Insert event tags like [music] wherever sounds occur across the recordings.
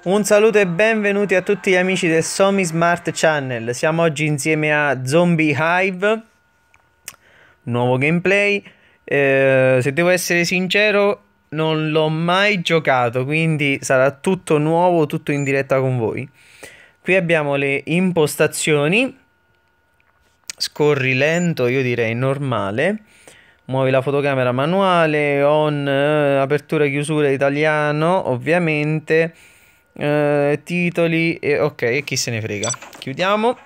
Un saluto e benvenuti a tutti gli amici del Somi Smart Channel. Siamo oggi insieme a Zombie Hive, nuovo gameplay. Eh, se devo essere sincero, non l'ho mai giocato, quindi sarà tutto nuovo, tutto in diretta con voi. Qui abbiamo le impostazioni. Scorri lento, io direi normale. Muovi la fotocamera manuale, on, eh, apertura e chiusura italiano, ovviamente eh, titoli e ok, chi se ne frega. Chiudiamo.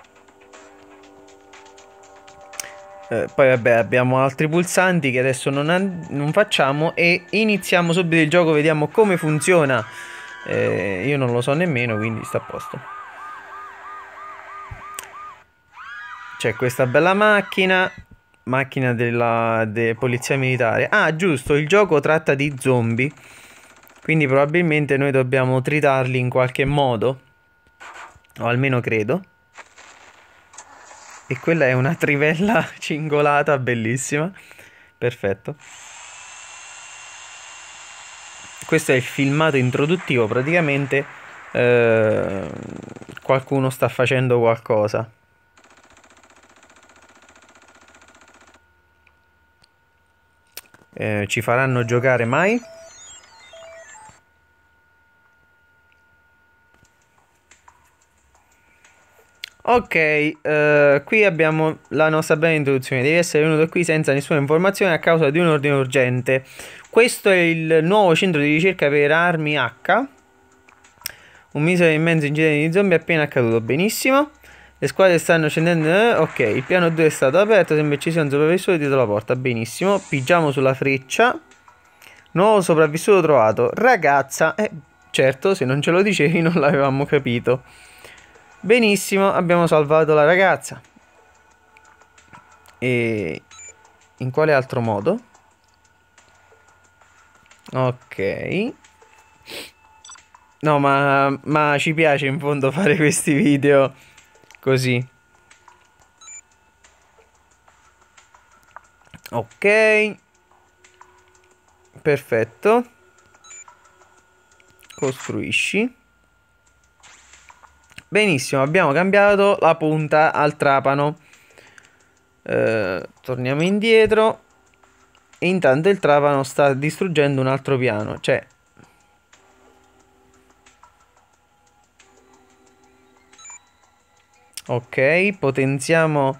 Eh, poi vabbè abbiamo altri pulsanti che adesso non, non, facciamo e iniziamo subito il gioco, vediamo come funziona. Eh, io non lo so nemmeno, quindi sta a posto. C'è questa bella macchina, macchina della de polizia militare. Ah giusto, il gioco tratta di zombie. Quindi probabilmente noi dobbiamo tritarli in qualche modo, o almeno credo. E quella è una trivella [laughs] cingolata bellissima. Perfetto. Questo è il filmato introduttivo, praticamente eh, qualcuno sta facendo qualcosa. Eh, ci faranno giocare mai? Ok, uh, qui abbiamo la nostra bella introduzione. Devi essere venuto qui senza nessuna informazione a causa di un ordine urgente. Questo è il nuovo centro di ricerca per armi H. Un misero e immenso incidente di zombie è appena accaduto. Benissimo. Le squadre stanno scendendo. Eh, ok, il piano 2 è stato aperto. Sembra ci sia un sopravvissuto dietro la porta. Benissimo. Pigiamo sulla freccia. Nuovo sopravvissuto trovato. Ragazza. Eh, certo, se non ce lo dicevi [laughs] non l'avevamo capito. Benissimo, abbiamo salvato la ragazza. E in quale altro modo? Ok. No, ma, ma ci piace in fondo fare questi video così. Ok. Perfetto. Costruisci. Benissimo, abbiamo cambiato la punta al trapano. Eh, torniamo indietro. E intanto il trapano sta distruggendo un altro piano. Cioè... Ok, potenziamo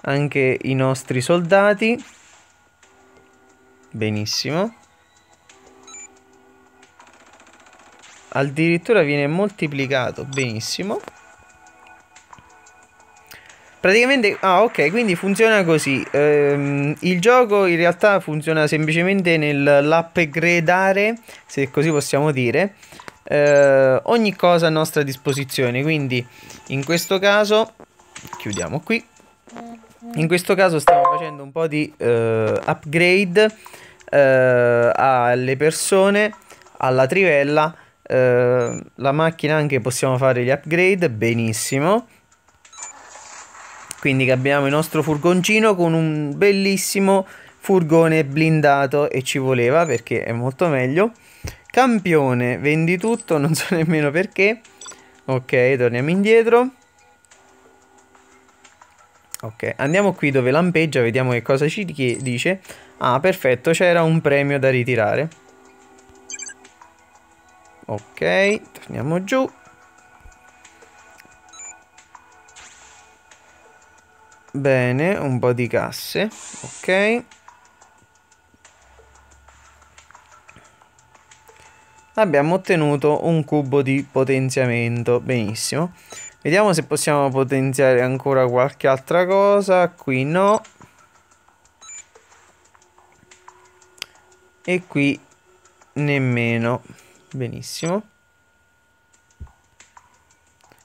anche i nostri soldati. Benissimo. addirittura viene moltiplicato, benissimo. Praticamente, ah ok, quindi funziona così, ehm, il gioco in realtà funziona semplicemente nell'upgradare, se così possiamo dire, eh, ogni cosa a nostra disposizione, quindi in questo caso, chiudiamo qui, in questo caso stiamo facendo un po' di eh, upgrade eh, alle persone, alla trivella, eh, la macchina anche possiamo fare gli upgrade benissimo quindi abbiamo il nostro furgoncino con un bellissimo furgone blindato e ci voleva perché è molto meglio campione vendi tutto non so nemmeno perché ok torniamo indietro ok andiamo qui dove lampeggia vediamo che cosa ci dice ah perfetto c'era un premio da ritirare Ok, torniamo giù. Bene, un po' di casse. Ok. Abbiamo ottenuto un cubo di potenziamento. Benissimo. Vediamo se possiamo potenziare ancora qualche altra cosa. Qui no. E qui nemmeno. Benissimo.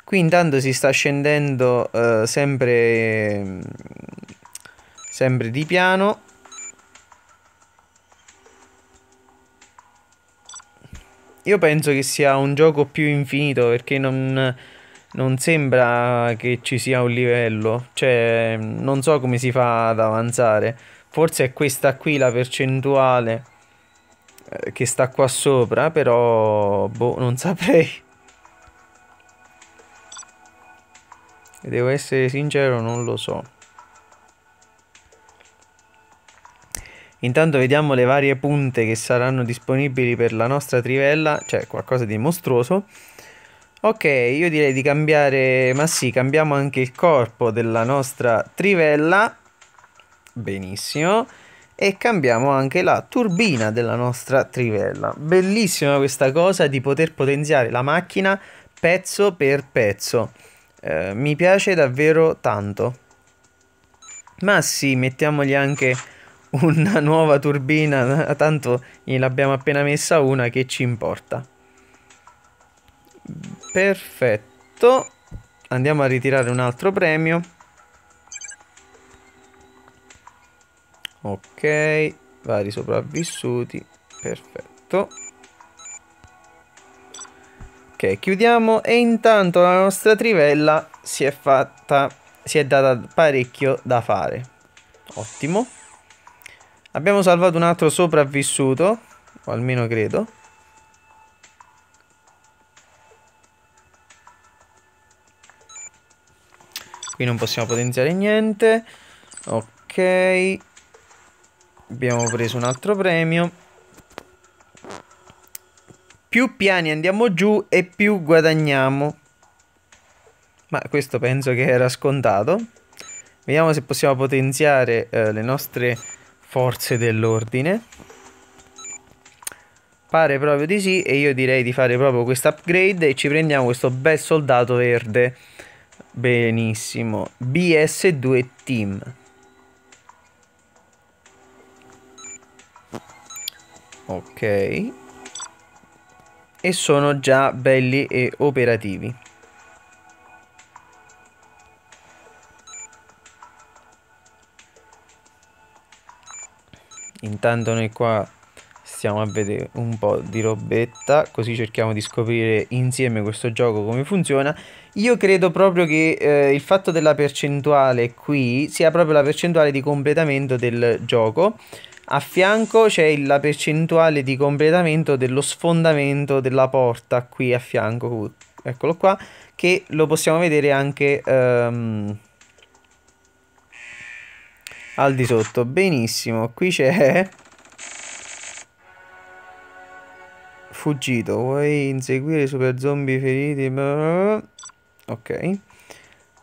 Qui intanto si sta scendendo eh, sempre, mm, sempre di piano. Io penso che sia un gioco più infinito perché non, non sembra che ci sia un livello. Cioè, non so come si fa ad avanzare. Forse è questa qui la percentuale eh, che sta qua sopra, però boh, non [laughs] saprei. Devo essere sincero, non lo so. Intanto vediamo le varie punte che saranno disponibili per la nostra trivella, cioè qualcosa di mostruoso. Ok, io direi di cambiare, ma sì, cambiamo anche il corpo della nostra trivella. Benissimo e cambiamo anche la turbina della nostra trivella. Bellissima questa cosa di poter potenziare la macchina pezzo per pezzo. Eh, mi piace davvero tanto. Ma sì, mettiamogli anche una nuova turbina, [laughs] tanto gliel'abbiamo appena messa una che ci importa. Perfetto. Andiamo a ritirare un altro premio. ok vari sopravvissuti perfetto ok chiudiamo e intanto la nostra trivella si è fatta si è data parecchio da fare ottimo abbiamo salvato un altro sopravvissuto o almeno credo qui non possiamo potenziare niente ok Abbiamo preso un altro premio. Più piani andiamo giù e più guadagniamo. Ma questo penso che era scontato. Vediamo se possiamo potenziare eh, le nostre forze dell'ordine. Pare proprio di sì e io direi di fare proprio questo upgrade e ci prendiamo questo bel soldato verde. Benissimo. BS2 Team. ok e sono già belli e operativi intanto noi qua stiamo a vedere un po' di robetta così cerchiamo di scoprire insieme questo gioco come funziona io credo proprio che eh, il fatto della percentuale qui sia proprio la percentuale di completamento del gioco a fianco c'è la percentuale di completamento dello sfondamento della porta qui a fianco, eccolo qua, che lo possiamo vedere anche um, al di sotto. Benissimo, qui c'è fuggito. Vuoi inseguire i super zombie feriti? Ok.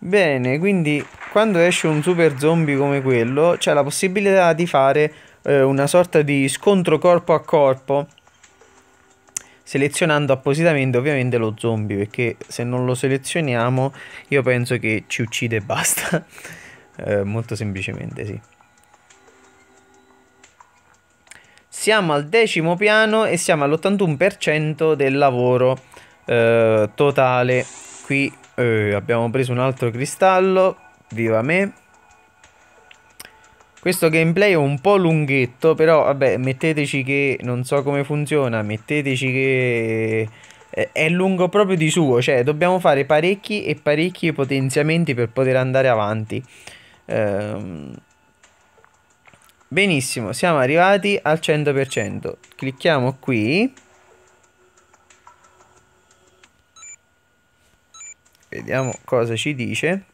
Bene, quindi quando esce un super zombie come quello, c'è la possibilità di fare eh, una sorta di scontro corpo a corpo selezionando appositamente ovviamente lo zombie perché se non lo selezioniamo io penso che ci uccide e basta [laughs] eh, molto semplicemente sì siamo al decimo piano e siamo all'81% del lavoro eh, totale qui eh, abbiamo preso un altro cristallo viva me questo gameplay è un po' lunghetto, però vabbè, metteteci che non so come funziona, metteteci che eh, è lungo proprio di suo, cioè dobbiamo fare parecchi e parecchi potenziamenti per poter andare avanti. Ehm... Benissimo, siamo arrivati al 100%. Clicchiamo qui. Vediamo cosa ci dice.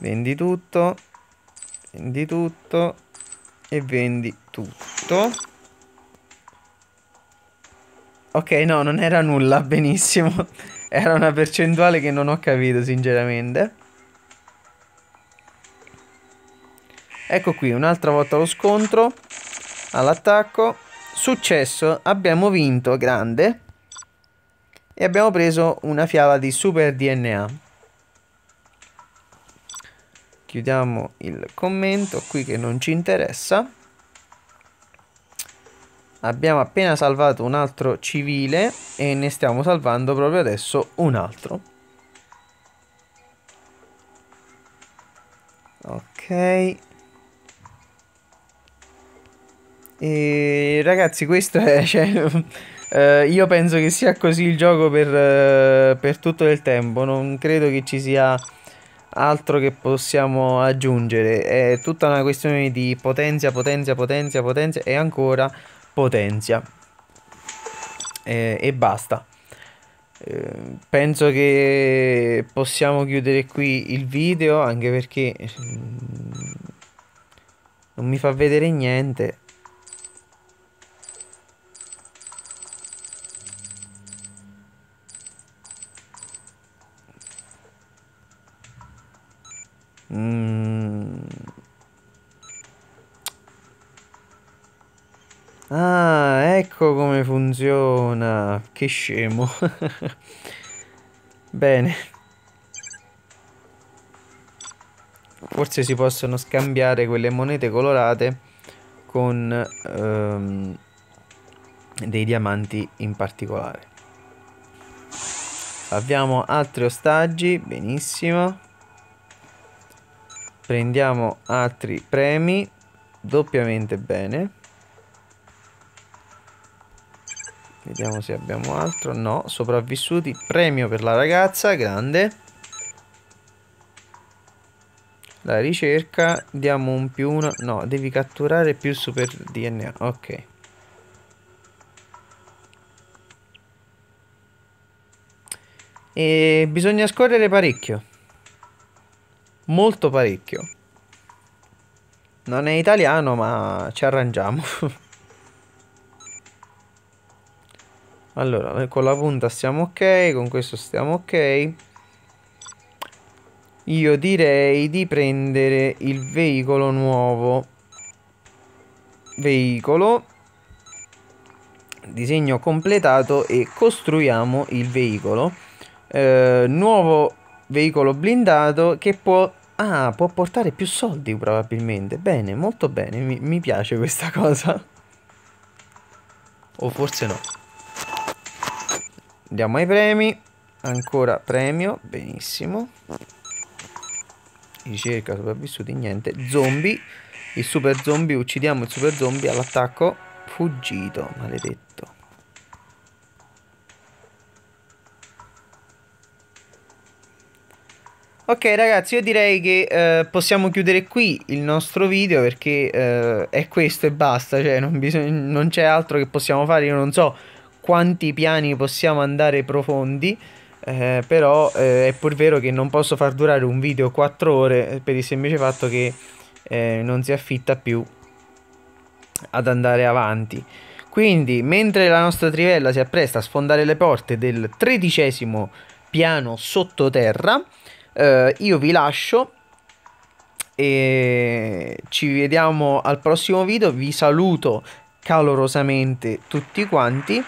vendi tutto vendi tutto e vendi tutto ok no non era nulla [laughs] benissimo era una percentuale che non ho capito sinceramente ecco qui un'altra volta lo scontro all'attacco successo abbiamo vinto grande e abbiamo preso una fiala di super DNA chiudiamo il commento qui che non ci interessa abbiamo appena salvato un altro civile e ne stiamo salvando proprio adesso un altro ok e ragazzi questo è [laughs] cioè, eh, io penso che sia così il gioco per, eh, per tutto il tempo non credo che ci sia altro che possiamo aggiungere è tutta una questione di potenza potenza potenza potenza e ancora potenza eh, e basta eh, penso che possiamo chiudere qui il video anche perché mm, non mi fa vedere niente Mm. Ah, ecco come funziona. Che scemo. [laughs] Bene. Forse si possono scambiare quelle monete colorate con um, dei diamanti in particolare. Abbiamo altri ostaggi, benissimo prendiamo altri premi doppiamente bene vediamo se abbiamo altro no sopravvissuti premio per la ragazza grande la ricerca diamo un più uno no devi catturare più super dna ok e bisogna scorrere parecchio molto parecchio. Non è italiano, ma ci arrangiamo. [laughs] allora, con la punta stiamo ok, con questo stiamo ok. Io direi di prendere il veicolo nuovo. Veicolo. Disegno completato e costruiamo il veicolo. Eh, nuovo veicolo blindato che può Ah, può portare più soldi probabilmente. Bene, molto bene, mi, mi piace questa cosa. O forse no. Andiamo ai premi. Ancora premio, benissimo. Ricerca, sopravvissuti, niente. Zombie, il super zombie, uccidiamo il super zombie all'attacco. Fuggito, maledetto. Ok ragazzi, io direi che eh, possiamo chiudere qui il nostro video perché eh, è questo e basta, cioè non, non c'è altro che possiamo fare, io non so quanti piani possiamo andare profondi, eh, però eh, è pur vero che non posso far durare un video 4 ore per il semplice fatto che eh, non si affitta più ad andare avanti. Quindi, mentre la nostra trivella si appresta a sfondare le porte del tredicesimo piano sottoterra, eh, io vi lascio e ci vediamo al prossimo video vi saluto calorosamente tutti quanti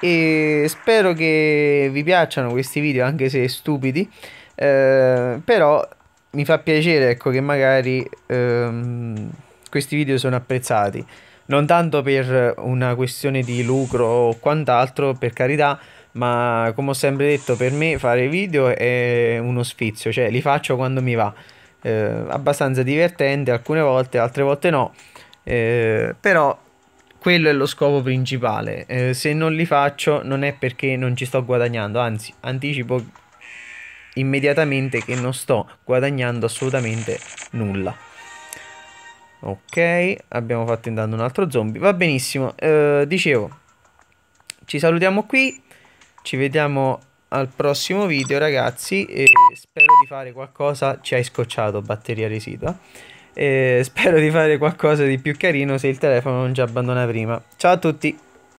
e spero che vi piacciono questi video anche se stupidi eh, però mi fa piacere ecco che magari ehm, questi video sono apprezzati non tanto per una questione di lucro o quant'altro per carità ma come ho sempre detto per me fare video è uno sfizio, cioè li faccio quando mi va, eh, abbastanza divertente alcune volte, altre volte no, eh, però quello è lo scopo principale, eh, se non li faccio non è perché non ci sto guadagnando, anzi anticipo immediatamente che non sto guadagnando assolutamente nulla. Ok, abbiamo fatto intanto un altro zombie, va benissimo, eh, dicevo, ci salutiamo qui, ci vediamo al prossimo video ragazzi e spero di fare qualcosa ci hai scocciato batteria residua e spero di fare qualcosa di più carino se il telefono non ci abbandona prima ciao a tutti